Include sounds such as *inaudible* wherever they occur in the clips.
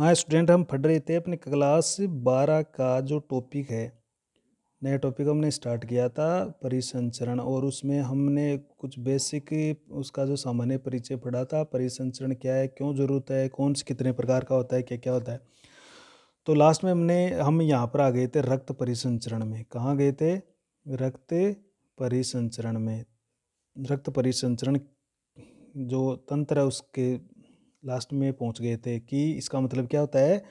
हाँ स्टूडेंट हम पढ़ रहे थे अपने क्लास बारह का जो टॉपिक है नया टॉपिक हमने स्टार्ट किया था परिसंचरण और उसमें हमने कुछ बेसिक उसका जो सामान्य परिचय पढ़ा था परिसंचरण क्या है क्यों ज़रूरत है कौन से कितने प्रकार का होता है क्या क्या होता है तो लास्ट में हमने हम यहाँ पर आ गए थे रक्त परिसंचरण में कहाँ गए थे रक्त परिसंचरण में रक्त परिसंचरण जो तंत्र है उसके लास्ट में पहुंच गए थे कि इसका मतलब क्या होता है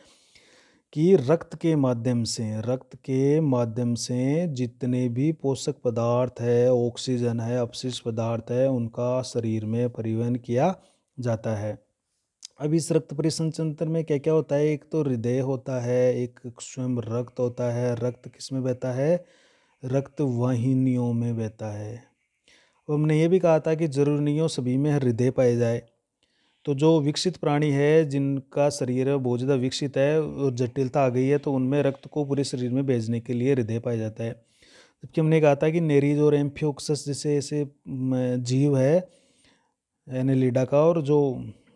कि रक्त के माध्यम से रक्त के माध्यम से जितने भी पोषक पदार्थ है ऑक्सीजन है अपशिष्ट पदार्थ है उनका शरीर में परिवहन किया जाता है अब इस रक्त परिसंचरण तंत्र में क्या क्या होता है एक तो हृदय होता है एक स्वयं रक्त होता है रक्त किस में बहता है रक्त वाहिनियों में बहता है हमने ये भी कहा था कि जरूरी नहीं हो सभी में हृदय पाए जाए तो जो विकसित प्राणी है जिनका शरीर बहुत ज़्यादा विकसित है और जटिलता आ गई है तो उनमें रक्त को पूरे शरीर में भेजने के लिए हृदय पाया जाता है जबकि हमने कहा था कि नेरीज और एम्फ्योक्सस जैसे ऐसे जीव है एनेलिडा का और जो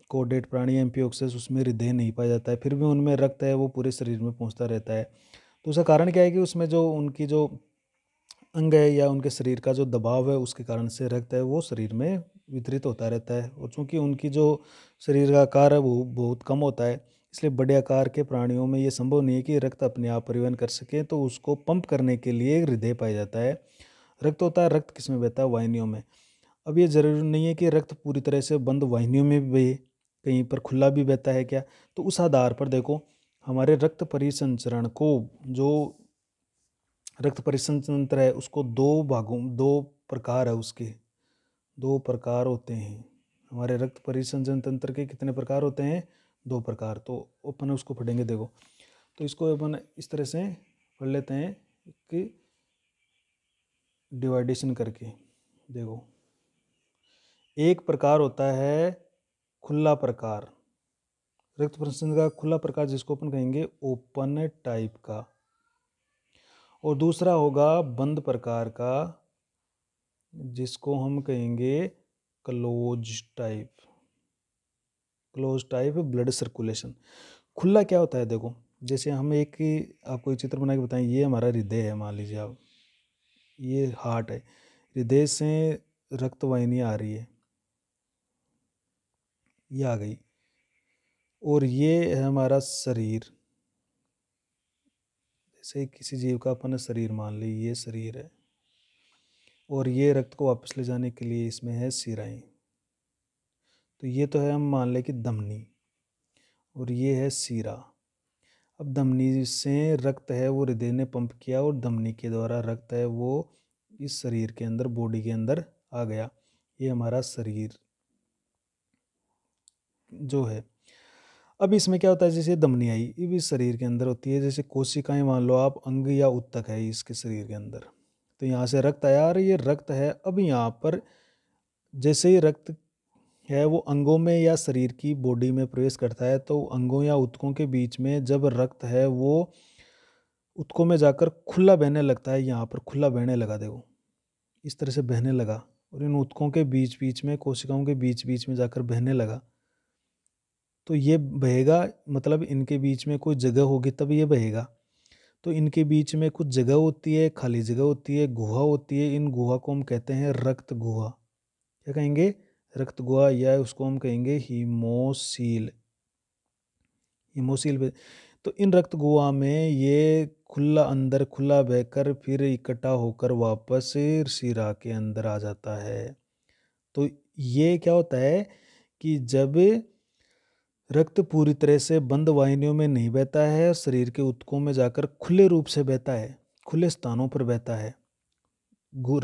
कोडेट प्राणी एम्फियोक्सस उसमें हृदय नहीं पाया जाता है फिर भी उनमें रक्त है वो पूरे शरीर में पहुँचता रहता है तो उसका कारण क्या है कि उसमें जो उनकी जो अंग है या उनके शरीर का जो दबाव है उसके कारण से रक्त है वो शरीर में वितरित होता रहता है और चूँकि उनकी जो शरीर का आकार है वो बहुत कम होता है इसलिए बड़े आकार के प्राणियों में ये संभव नहीं है कि रक्त अपने आप परिवहन कर सके तो उसको पंप करने के लिए हृदय पाया जाता है रक्त होता है रक्त किस में बहता है वाहिनियों में अब ये ज़रूरी नहीं है कि रक्त पूरी तरह से बंद वाहिनियों में भी बहे कहीं पर खुला भी बहता है क्या तो उस आधार पर देखो हमारे रक्त परिसंचरण को जो रक्त परिसंतंत्र तंत्र है उसको दो भागों दो प्रकार है उसके दो प्रकार होते हैं हमारे रक्त परिसंजन तंत्र के कितने प्रकार होते हैं दो प्रकार तो अपन उसको पढ़ेंगे देखो तो इसको अपन इस तरह से पढ़ लेते हैं कि डिवाइडेशन करके देखो एक प्रकार होता है खुला प्रकार रक्त परिसंचन का खुला प्रकार जिसको अपन कहेंगे ओपन टाइप का और दूसरा होगा बंद प्रकार का जिसको हम कहेंगे close type close type blood circulation खुला क्या होता है देखो जैसे हम एक आपको एक चित्र बना के बताएं ये हमारा हृदय है मान लीजिए आप ये हार्ट है हृदय से रक्त आ रही है ये आ गई और ये है हमारा शरीर जैसे किसी जीव का अपन शरीर मान ली ये शरीर है और ये रक्त को वापस ले जाने के लिए इसमें है सिराई तो ये तो है हम मान लें कि दमनी और ये है सीरा अब दमनी से रक्त है वो हृदय ने पंप किया और दमनी के द्वारा रक्त है वो इस शरीर के अंदर बॉडी के अंदर आ गया ये हमारा शरीर जो है अब इसमें क्या होता है जैसे दमनियाई ये भी शरीर के अंदर होती है जैसे कोशिकाएं मान लो आप अंग या उत्तक है इसके शरीर के अंदर तो यहाँ से रक्त आया और ये रक्त है अब यहाँ पर जैसे ही रक्त है वो अंगों में या शरीर की बॉडी में प्रवेश करता है तो अंगों या उत्कों के बीच में जब रक्त है वो उत्कों में जाकर खुला बहने लगता है यहाँ पर खुला बहने लगा देखो इस तरह से बहने लगा और इन उत्कों के बीच बीच में कोशिकाओं के बीच बीच में जाकर बहने लगा तो ये बहेगा मतलब इनके बीच में कोई जगह होगी तब ये बहेगा तो इनके बीच में कुछ जगह होती है खाली जगह होती है गुहा होती है इन गुहा को हम कहते हैं रक्त गुहा क्या कहेंगे रक्त गुहा या उसको हम कहेंगे हीमोसील हीमोसील तो इन रक्त गुहा में ये खुला अंदर खुला बहकर फिर इकट्ठा होकर वापस सिरा के अंदर आ जाता है तो ये क्या होता है कि जब रक्त पूरी तरह से बंद वाहिनियों में नहीं बहता है और शरीर के उत्कों में जाकर खुले रूप से बहता है खुले स्थानों पर बहता है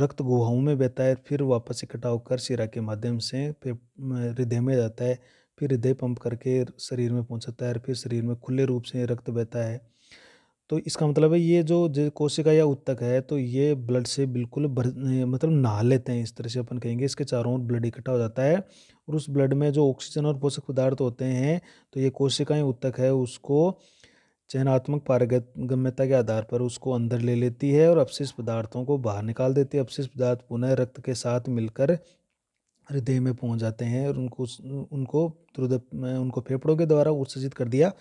रक्त गुहाओं में बहता है फिर वापस इकट्ठा होकर शिरा के माध्यम से हृदय में जाता है फिर हृदय पंप करके शरीर में पहुंचता है फिर शरीर में खुले रूप से रक्त बहता है तो इसका मतलब है ये जो जो कोशिका या उत्तक है तो ये ब्लड से बिल्कुल भर मतलब नहा लेते हैं इस तरह से अपन कहेंगे इसके चारों ओर ब्लड इकट्ठा हो जाता है और उस ब्लड में जो ऑक्सीजन और पोषक पदार्थ होते हैं तो ये कोशिकाएं उत्तक है उसको चयनात्मक पारगम्यता के आधार पर उसको अंदर ले लेती है और अपशिष पदार्थों को बाहर निकाल देती है अपशिष पदार्थ पुनः रक्त के साथ मिलकर हृदय में पहुँच जाते हैं और उनको उनको त्रुद उनको फेफड़ों के द्वारा उत्सर्जित कर दिया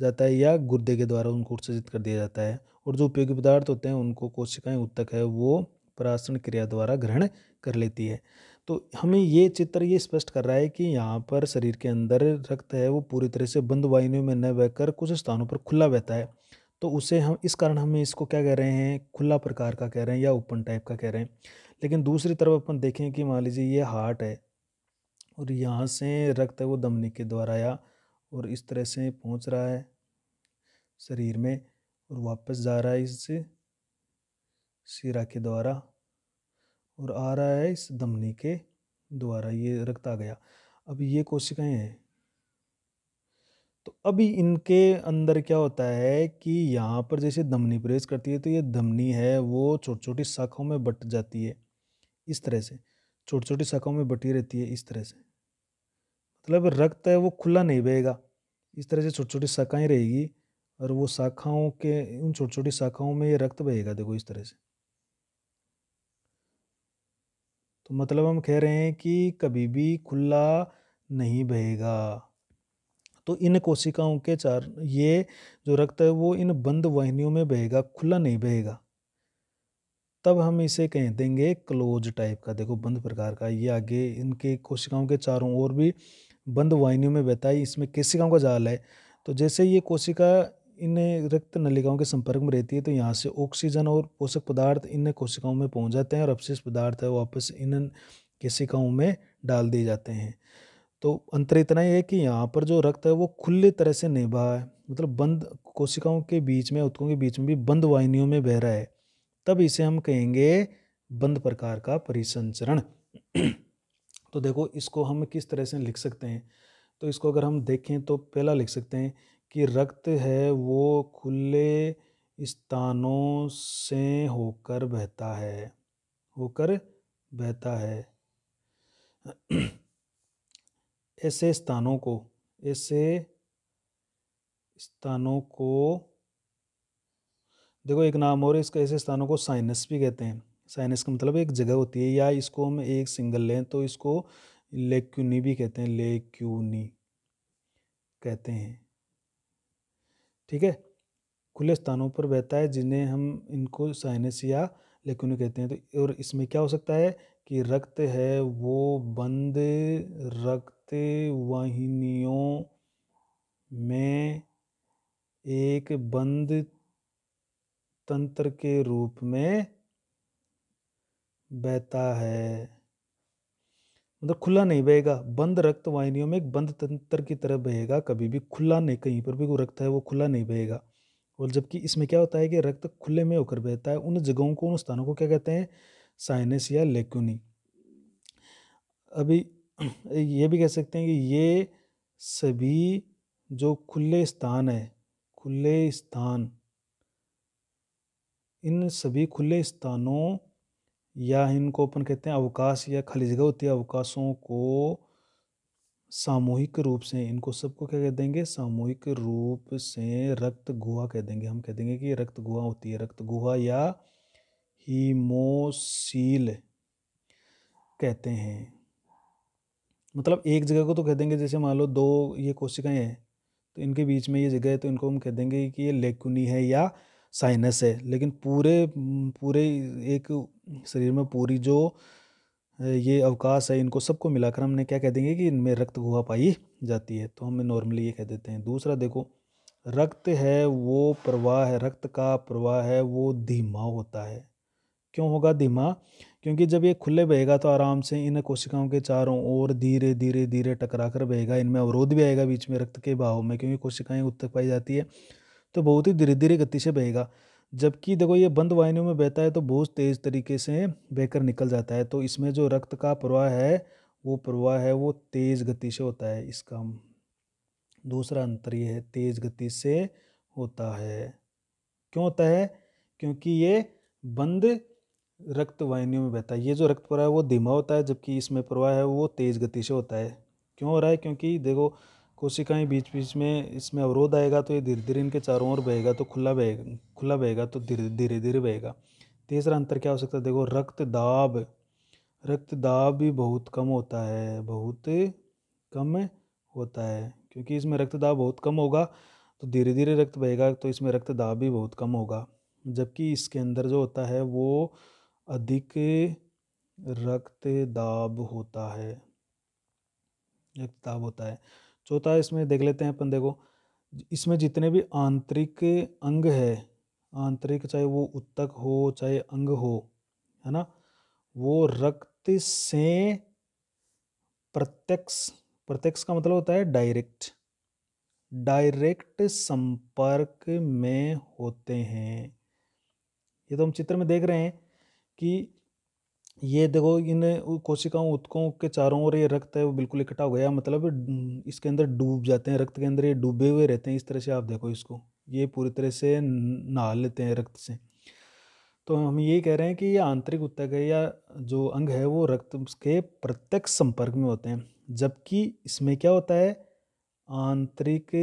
जाता है या गुर्दे के द्वारा उनको उत्सर्जित कर दिया जाता है और जो उपयोगी पदार्थ होते हैं उनको कोशिकाएं उत्तक है वो परासन क्रिया द्वारा ग्रहण कर लेती है तो हमें ये चित्र ये स्पष्ट कर रहा है कि यहाँ पर शरीर के अंदर रक्त है वो पूरी तरह से बंद वाहिनियों में न बहकर कुछ स्थानों पर खुला बहता है तो उसे हम इस कारण हम इसको क्या कह रहे हैं खुला प्रकार का कह रहे हैं या ओपन टाइप का कह रहे हैं लेकिन दूसरी तरफ अपन देखें कि मान लीजिए ये हार्ट है और यहाँ से रक्त है वो दमनी के द्वारा या और इस तरह से पहुंच रहा है शरीर में और वापस जा रहा है इस सिरा के द्वारा और आ रहा है इस धमनी के द्वारा ये रक्त आ गया अब ये कोशिकाएं हैं तो अभी इनके अंदर क्या होता है कि यहाँ पर जैसे धमनी प्रेस करती है तो ये धमनी है वो छोटी छोटी शाखाओं में बट जाती है इस तरह से छोटी छोटी शाखाओं में बटी रहती है इस तरह से मतलब रक्त है वो खुला नहीं बहेगा इस तरह से छोटी छोटी शाखाएँ रहेगी और वो शाखाओं के उन छोटी छोटी शाखाओं में ये रक्त बहेगा देखो इस तरह से तो मतलब हम कह रहे हैं कि कभी भी खुला नहीं बहेगा तो इन कोशिकाओं के चार ये जो रक्त है वो इन बंद वाहिनियों में बहेगा खुला नहीं बहेगा तब हम इसे कह देंगे क्लोज टाइप का देखो बंद प्रकार का ये आगे इनके कोशिकाओं के चारों ओर भी बंद वाहिनियों में बहता है इसमें केसिकाओं का जाल है तो जैसे ये कोशिका इन रक्त नलिकाओं के संपर्क में रहती है तो यहाँ से ऑक्सीजन और पोषक पदार्थ इन कोशिकाओं में पहुँच जाते हैं और अवशेष पदार्थ है वापस इन केसिकाओं में डाल दिए जाते हैं तो अंतर इतना ही है कि यहाँ पर जो रक्त है वो खुले तरह से नहीं बहा है मतलब बंद कोशिकाओं के बीच में उत्कों के बीच में भी बंद वाहिनियों में बह रहा है तब इसे हम कहेंगे बंद प्रकार का परिसंचरण तो देखो इसको हम किस तरह से लिख सकते हैं तो इसको अगर हम देखें तो पहला लिख सकते हैं कि रक्त है वो खुले स्थानों से होकर बहता है होकर बहता है ऐसे स्थानों को ऐसे स्थानों को देखो एक नाम और इसका ऐसे स्थानों को साइनस भी कहते हैं साइनस का मतलब एक जगह होती है या इसको हम एक सिंगल लें तो इसको लेक्यूनी भी कहते हैं लेक्यूनी कहते हैं ठीक है खुले स्थानों पर बहता है जिन्हें हम इनको साइनस या लेक्यूनी कहते हैं तो और इसमें क्या हो सकता है कि रक्त है वो बंद रक्त वाहिनियों में एक बंद तंत्र के रूप में बहता है मतलब खुला नहीं बहेगा बंद रक्त वाहिनियों में एक बंद तंत्र की तरह बहेगा कभी भी खुला नहीं कहीं पर भी वो रक्त है वो खुला नहीं बहेगा और जबकि इसमें क्या होता है कि रक्त खुले में होकर बहता है उन जगहों को उन स्थानों को क्या कहते हैं साइनस या लेक्यूनी अभी *clears throat* ये भी कह सकते हैं कि ये सभी जो खुले स्थान है खुले स्थान इन सभी खुले स्थानों या इनको अपन कहते हैं अवकाश या खलिजगह होती है अवकाशों को सामूहिक रूप से इनको सबको क्या कह देंगे सामूहिक रूप से रक्त गुहा कह देंगे हम कह देंगे कि रक्त गुहा होती है रक्त गुहा या हीमोसील कहते हैं मतलब एक जगह को तो कह देंगे जैसे मान लो दो ये कोशिकाएं हैं तो इनके बीच में ये जगह है तो इनको हम कह देंगे कि ये लेकुनी है या साइनस है लेकिन पूरे पूरे एक शरीर में पूरी जो ये अवकाश है इनको सबको मिलाकर हमने क्या कह देंगे कि इनमें रक्त गुहा पाई जाती है तो हमें नॉर्मली ये कह देते हैं दूसरा देखो रक्त है वो प्रवाह है रक्त का प्रवाह है वो धीमा होता है क्यों होगा धीमा क्योंकि जब ये खुले बहेगा तो आराम से इन कोशिकाओं के चारों ओर धीरे धीरे धीरे टकरा कर बहेगा इनमें अवरोध भी आएगा बीच में रक्त के बहाव में क्योंकि कोशिकाएं उत्तक पाई जाती है तो बहुत ही धीरे धीरे गति से बहेगा जबकि देखो ये बंद वाहिनियों में बहता है तो बहुत तेज़ तरीके से बहकर निकल जाता है तो इसमें जो रक्त का प्रवाह है वो प्रवाह है वो तेज़ गति से होता है इसका दूसरा अंतर ये है तेज़ गति से होता है क्यों होता है क्योंकि ये बंद रक्त वाहिनियों में बहता है ये जो रक्त प्रवाह है वो धीमा होता है जबकि इसमें प्रवाह है वो तेज़ गति से होता है क्यों हो रहा है क्योंकि देखो कोशिकाएं बीच बीच में इसमें अवरोध आएगा तो ये धीरे धीरे इनके चारों ओर बहेगा तो खुला बहेगा खुला बहेगा तो धीरे धीरे धीरे बहेगा तीसरा अंतर क्या हो सकता है देखो रक्त दाब रक्त दाब भी बहुत कम होता है बहुत कम होता है क्योंकि इसमें रक्त दाब बहुत कम होगा तो धीरे धीरे रक्त बहेगा तो इसमें रक्त दाब भी बहुत कम होगा जबकि इसके अंदर जो होता है वो अधिक रक्त दाब होता है रक्त दाब होता है चौथा इसमें देख लेते हैं अपन देखो इसमें जितने भी आंतरिक अंग है आंतरिक चाहे वो उत्तक हो चाहे अंग हो है ना वो रक्त से प्रत्यक्ष प्रत्यक्ष का मतलब होता है डायरेक्ट डायरेक्ट संपर्क में होते हैं ये तो हम चित्र में देख रहे हैं कि ये देखो इन कोशिकाओं उत्कों के चारों ओर ये रक्त है वो बिल्कुल इकट्ठा हो गया मतलब इसके अंदर डूब जाते हैं रक्त के अंदर ये डूबे हुए रहते हैं इस तरह से आप देखो इसको ये पूरी तरह से नहा लेते हैं रक्त से तो हम ये कह रहे हैं कि ये आंतरिक उत्तक है या जो अंग है वो रक्त के प्रत्यक्ष संपर्क में होते हैं जबकि इसमें क्या होता है आंतरिक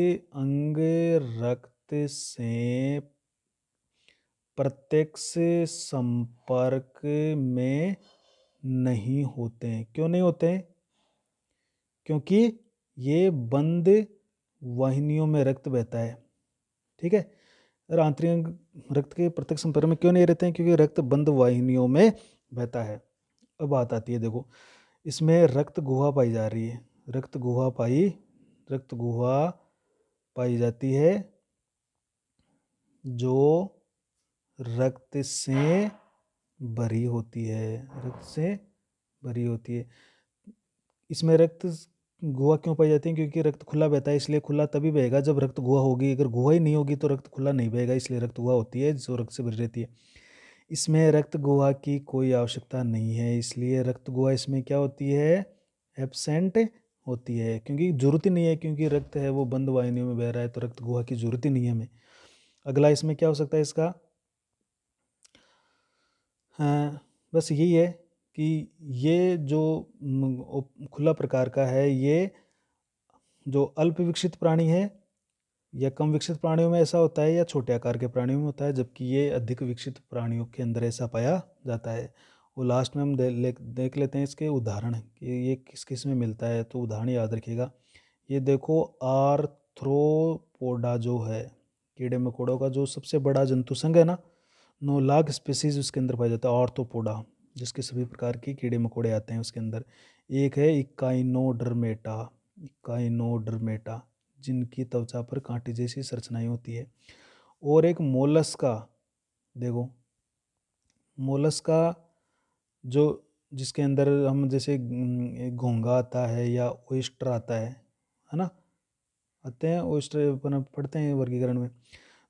अंग रक्त से प्रत्यक्ष संपर्क में नहीं होते हैं क्यों नहीं होते हैं क्योंकि ये बंद वाहिनियों में रक्त बहता है ठीक है और आंतरिक रक्त के प्रत्यक्ष संपर्क में क्यों नहीं रहते हैं क्योंकि रक्त बंद वाहिनियों में बहता है अब बात आती है देखो इसमें रक्त गुहा पाई जा रही है रक्त गुहा पाई रक्त गुहा पाई जाती है जो रक्त से भरी होती है रक्त से भरी होती है इसमें रक्त गुहा क्यों पाई जाती है क्योंकि रक्त खुला बहता है इसलिए खुला तभी बहेगा जब रक्त गुहा होगी अगर गुहा ही नहीं होगी तो रक्त खुला नहीं बहेगा इसलिए रक्त गुहा होती है जो रक्त से भरी रहती है इसमें रक्त गुहा की कोई आवश्यकता नहीं है इसलिए रक्त गुहा इसमें क्या होती है एबसेंट होती है क्योंकि जरूरत ही नहीं है क्योंकि रक्त है वो बंद वाहिनियों में बह रहा है तो रक्त गुहा की जरूरत ही नहीं है हमें अगला इसमें क्या हो सकता है इसका हाँ, बस यही है कि ये जो खुला प्रकार का है ये जो अल्प विकसित प्राणी है या कम विकसित प्राणियों में ऐसा होता है या छोटे आकार के प्राणियों में होता है जबकि ये अधिक विकसित प्राणियों के अंदर ऐसा पाया जाता है और लास्ट में हम दे, ले, देख लेते हैं इसके उदाहरण कि ये किस किस में मिलता है तो उदाहरण याद रखिएगा ये देखो आर्थ्रोपोडा जो है कीड़े मकोड़ों का जो सबसे बड़ा जंतु संघ है ना नौ लाख स्पीसीज उसके अंदर पाया जाता है ऑर्थोपोडा जिसके सभी प्रकार के कीड़े मकोड़े आते हैं उसके अंदर एक है इकाइनोडर्मेटा इकाइनोडर्मेटा जिनकी त्वचा पर कांटे जैसी संरचनाएं होती है और एक मोलस्का देखो मोलस्का जो जिसके अंदर हम जैसे घोंगा आता है या ओइस्टर आता है है ना आते हैं ओइस्टर अपन पढ़ते हैं वर्गीकरण में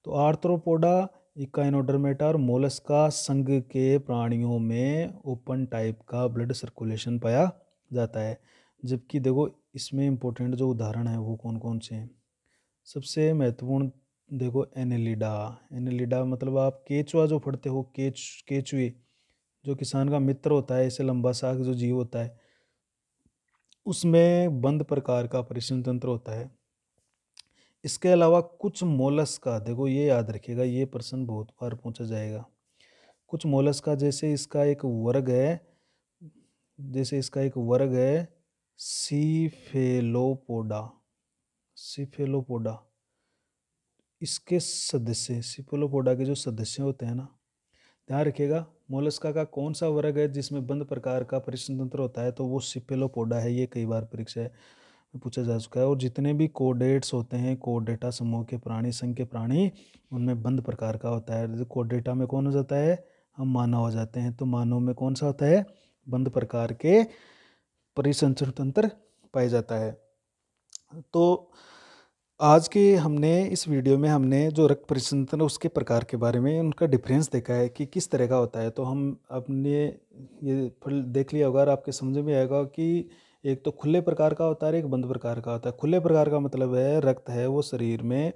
तो आर्थ्रोपोडा इकाइनोडर्मेटा और मोलस्का संघ के प्राणियों में ओपन टाइप का ब्लड सर्कुलेशन पाया जाता है जबकि देखो इसमें इम्पोर्टेंट जो उदाहरण है वो कौन कौन से हैं सबसे महत्वपूर्ण देखो एनेलिडा एनेलिडा मतलब आप केचुआ जो फटते हो केच केचुए जो किसान का मित्र होता है ऐसे लंबा साग जो जीव होता है उसमें बंद प्रकार का परिसंतंत्र होता है इसके अलावा कुछ मोलस्का देखो ये याद रखिएगा ये प्रश्न बहुत बार पूछा जाएगा कुछ मोलस्का जैसे इसका एक वर्ग है जैसे इसका एक वर्ग है सीफेलोपोडा सीफेलोपोडा इसके सदस्य सीफेलोपोडा के जो सदस्य होते हैं ना ध्यान रखिएगा मोलस्का का कौन सा वर्ग है जिसमें बंद प्रकार का परिसंतंत्र होता है तो वो सिपेलोपोडा है ये कई बार परीक्षा है पूछा जा चुका है और जितने भी कोडेट्स होते हैं कोडेटा समूह के प्राणी संघ के प्राणी उनमें बंद प्रकार का होता है जैसे में कौन हो जाता है हम मानव हो जाते हैं तो मानव में कौन सा होता है बंद प्रकार के परिसंचरण तंत्र पाया जाता है तो आज के हमने इस वीडियो में हमने जो रक्त परिसंचरण उसके प्रकार के बारे में उनका डिफरेंस देखा है कि किस तरह का होता है तो हम अपने ये देख लिया होगा और आपके समझ में आएगा कि एक तो खुले प्रकार का होता है एक बंद प्रकार का होता है खुले प्रकार का मतलब है रक्त है वो शरीर में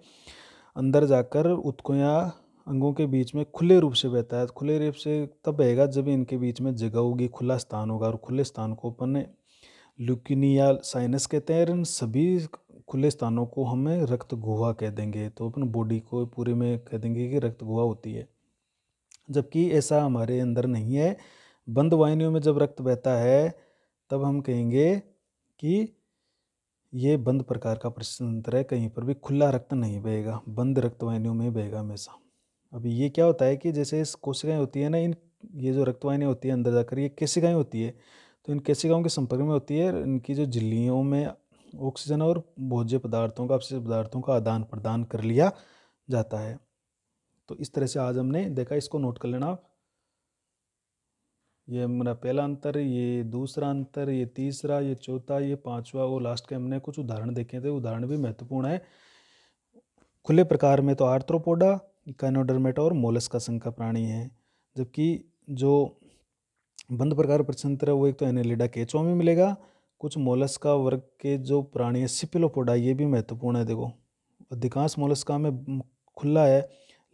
अंदर जाकर उत्कों या अंगों के बीच में खुले रूप से बहता है खुले रूप से तब बहेगा जब इनके बीच में जगह होगी खुला स्थान होगा और खुले स्थान को अपन ल्यूकिनी या साइनस कहते हैं इन सभी खुले स्थानों को हमें रक्त गुहा कह देंगे तो अपन बॉडी को पूरे में कह देंगे कि रक्त गुहा होती है जबकि ऐसा हमारे अंदर नहीं है बंद वाहिनियों में जब रक्त बहता है तब हम कहेंगे कि ये बंद प्रकार का प्रश्नतंत्र है कहीं पर भी खुला रक्त नहीं बहेगा बंद रक्तवाहिनियों में बहेगा हमेशा अब ये क्या होता है कि जैसे इस कोशिकाएं होती है ना इन ये जो रक्तवाहिनियाँ होती है अंदर जाकर ये केशिकाएँ होती है तो इन केशिकाओं के संपर्क में होती है इनकी जो झिल्लियों में ऑक्सीजन और भोज्य पदार्थों का अवशेष पदार्थों का आदान प्रदान कर लिया जाता है तो इस तरह से आज हमने देखा इसको नोट कर लेना आप ये हमारा पहला अंतर ये दूसरा अंतर ये तीसरा ये चौथा ये पांचवा वो लास्ट के हमने कुछ उदाहरण देखे थे उदाहरण भी महत्वपूर्ण है खुले प्रकार में तो आर्थ्रोपोडा इकानोडर्मेटा और मोलस का प्राणी है जबकि जो बंद प्रकार प्रचंत्र है वो एक तो एनेलिडा केचवा में मिलेगा कुछ मोलस्का वर्ग के जो प्राणी है सिपिलोपोडा ये भी महत्वपूर्ण है देखो अधिकांश मोलस्का में खुला है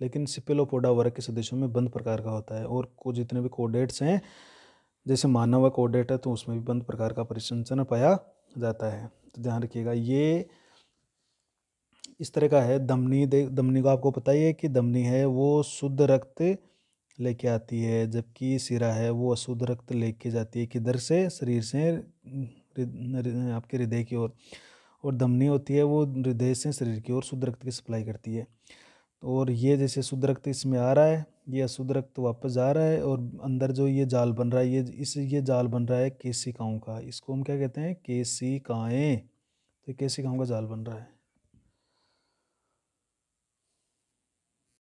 लेकिन सिपिलोपोडा वर्ग के सदस्यों में बंद प्रकार का होता है और को जितने भी कोडेट्स हैं जैसे मानव कोडेट है तो उसमें भी बंद प्रकार का परिसंचन पाया जाता है तो ध्यान रखिएगा ये इस तरह का है दमनी दे दमनी को आपको पता ही है कि दमनी है वो शुद्ध रक्त लेके आती है जबकि सिरा है वो अशुद्ध रक्त लेके जाती है किधर से शरीर से आपके हृदय की ओर और, और दमनी होती है वो हृदय से शरीर की ओर शुद्ध रक्त की सप्लाई करती है और ये जैसे शुद्ध रक्त इसमें आ रहा है ये अशुद्ध रक्त वापस जा रहा है और अंदर जो ये जाल बन रहा है ये इस ये जाल बन रहा है केसिकाओं का इसको हम क्या कहते हैं केसिकाएँ तो केसिकाओं का जाल बन रहा है